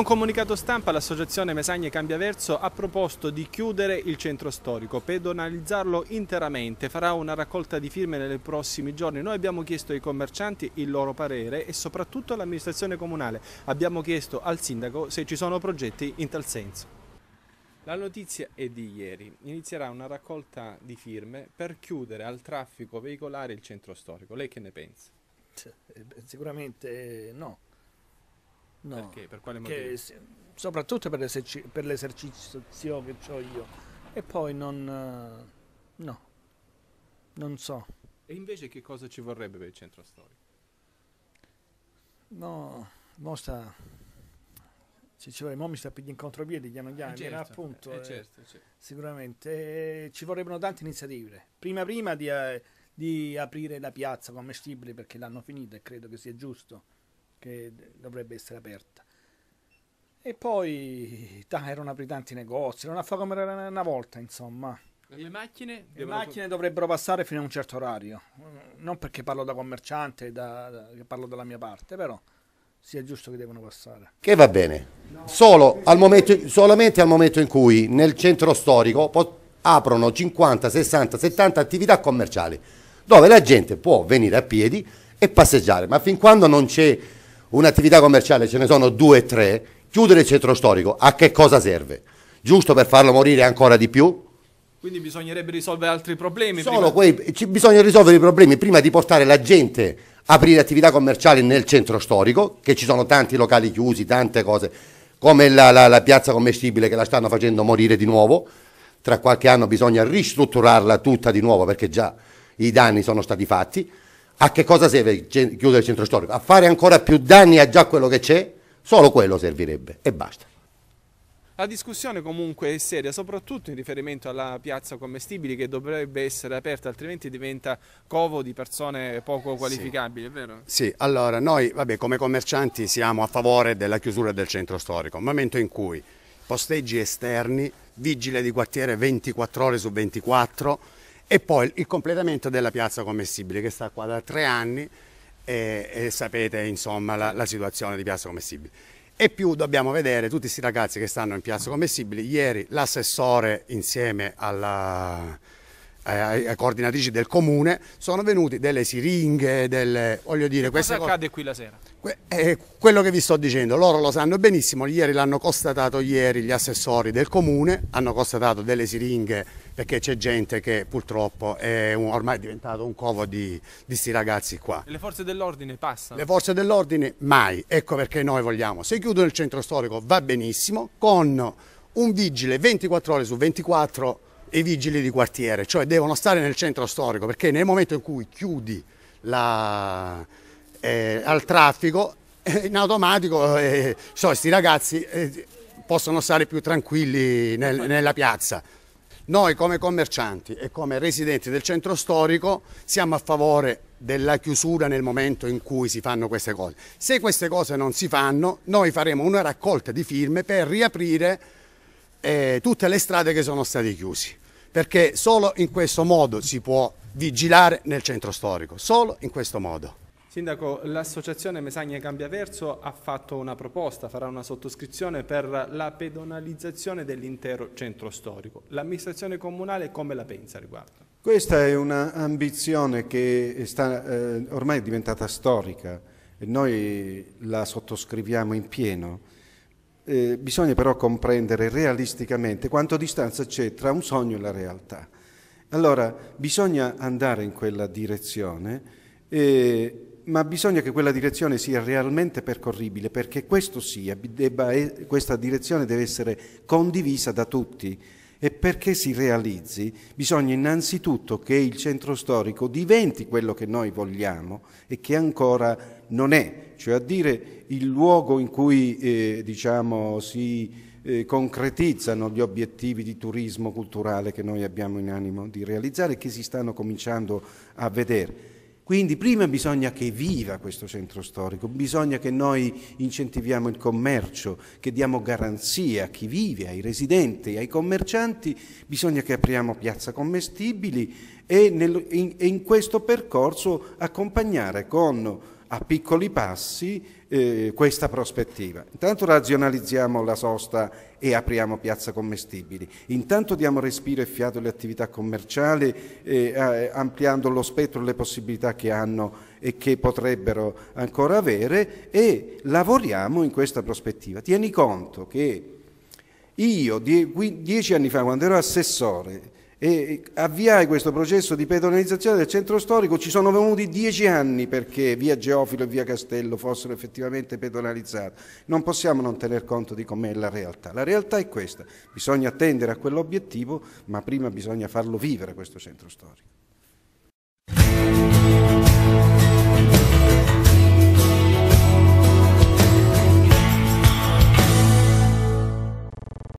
un comunicato stampa l'associazione Mesagne Cambia Verso ha proposto di chiudere il centro storico, pedonalizzarlo interamente, farà una raccolta di firme nei prossimi giorni. Noi abbiamo chiesto ai commercianti il loro parere e soprattutto all'amministrazione comunale. Abbiamo chiesto al sindaco se ci sono progetti in tal senso. La notizia è di ieri. Inizierà una raccolta di firme per chiudere al traffico veicolare il centro storico. Lei che ne pensa? Eh, sicuramente eh, no No, Perché? Per quale motivo? Se, soprattutto per, l'eserci- per, l'esercizio che ho io. E poi non... Uh, no, non so. E invece che cosa ci vorrebbe per il centro storico? No, mostra... sta... Ci, vorrebbe, mo mi sta pigliando incontropiedi, piano piano, eh, certo, appunto. Eh, eh, certo, certo. Sicuramente. Eh, ci vorrebbero tante iniziative. Prima prima di, eh, di aprire la piazza commestibile perché l'hanno finita e credo che sia giusto che dovrebbe essere aperta. E poi ta, erano apriti tanti negozi, non a fa come era una volta, insomma. Le macchine, le macchine dovrebbero passare fino a un certo orario. Non perché parlo da commerciante, da, da, che parlo dalla mia parte, però sia giusto che devono passare. Che va bene. Solo al momento, solamente al momento in cui nel centro storico aprono 50, 60, 70 attività commerciali, dove la gente può venire a piedi e passeggiare, ma fin quando non c'è un'attività commerciale ce ne sono due o tre, chiudere il centro storico a che cosa serve? Giusto per farlo morire ancora di più? Quindi bisognerebbe risolvere altri problemi. Solo prima... quei, ci, bisogna risolvere i problemi prima di portare la gente a aprire attività commerciali nel centro storico, che ci sono tanti locali chiusi, tante cose, come la, la, la piazza commestibile che la stanno facendo morire di nuovo. Tra qualche anno bisogna ristrutturarla tutta di nuovo perché già i danni sono stati fatti. A che cosa serve chiudere il centro storico? A fare ancora più danni a già quello che c'è? Solo quello servirebbe e basta. La discussione comunque è seria, soprattutto in riferimento alla piazza commestibili che dovrebbe essere aperta, altrimenti diventa covo di persone poco qualificabili, sì. vero? Sì, allora noi vabbè, come commercianti siamo a favore della chiusura del centro storico, momento in cui posteggi esterni, vigile di quartiere 24 ore su 24, e poi il completamento della piazza commestibile che sta qua da tre anni e, e sapete insomma la, la, situazione di piazza commestibile. E più dobbiamo vedere tutti questi ragazzi che stanno in piazza commestibile. Ieri l'assessore insieme alla, eh, coordinatrici del comune, sono venuti delle siringhe, delle, voglio dire... Cosa accade qui la sera? Que eh, quello che vi sto dicendo, loro lo sanno benissimo, ieri l'hanno constatato ieri gli assessori del comune, hanno constatato delle siringhe perché c'è gente che purtroppo è un, ormai è diventato un covo di questi ragazzi qua. E le forze dell'ordine passano? Le forze dell'ordine mai, ecco perché noi vogliamo. Se chiudono il centro storico va benissimo, con un vigile 24 ore su 24 i vigili di quartiere, cioè devono stare nel centro storico perché nel momento in cui chiudi la, eh, al traffico, eh, in automatico eh, so, questi ragazzi eh, possono stare più tranquilli nel, nella piazza. Noi come commercianti e come residenti del centro storico siamo a favore della chiusura nel momento in cui si fanno queste cose. Se queste cose non si fanno, noi faremo una raccolta di firme per riaprire eh, tutte le strade che sono state chiuse, perché solo in questo modo si può vigilare nel centro storico, solo in questo modo. Sindaco, l'associazione Mesagna Cambia Verso ha fatto una proposta, farà una sottoscrizione per la pedonalizzazione dell'intero centro storico. L'amministrazione comunale come la pensa a riguardo? Questa è un'ambizione che sta, eh, ormai è diventata storica e noi la sottoscriviamo in pieno eh, bisogna però comprendere realisticamente quanto distanza c'è tra un sogno e la realtà. Allora bisogna andare in quella direzione, eh, ma bisogna che quella direzione sia realmente percorribile perché questo sia, debba, questa direzione deve essere condivisa da tutti e perché si realizzi bisogna innanzitutto che il centro storico diventi quello che noi vogliamo e che ancora non è, cioè a dire il luogo in cui eh, diciamo, si eh, concretizzano gli obiettivi di turismo culturale che noi abbiamo in animo di realizzare e che si stanno cominciando a vedere. Quindi prima bisogna che viva questo centro storico, bisogna che noi incentiviamo il commercio, che diamo garanzie a chi vive, ai residenti, ai commercianti, bisogna che apriamo piazza commestibili e, nel, in, in questo percorso accompagnare con a piccoli passi eh, questa prospettiva. Intanto razionalizziamo la sosta e apriamo piazza commestibili, intanto diamo respiro e fiato alle attività commerciali eh, ampliando lo spettro e le possibilità che hanno e che potrebbero ancora avere e lavoriamo in questa prospettiva. Tieni conto che io die, dieci anni fa quando ero assessore e avviai questo processo di pedonalizzazione del centro storico, ci sono venuti dieci anni perché via Geofilo e via Castello fossero effettivamente pedonalizzate. Non possiamo non tener conto di com'è la realtà. La realtà è questa, bisogna attendere a quell'obiettivo, ma prima bisogna farlo vivere questo centro storico.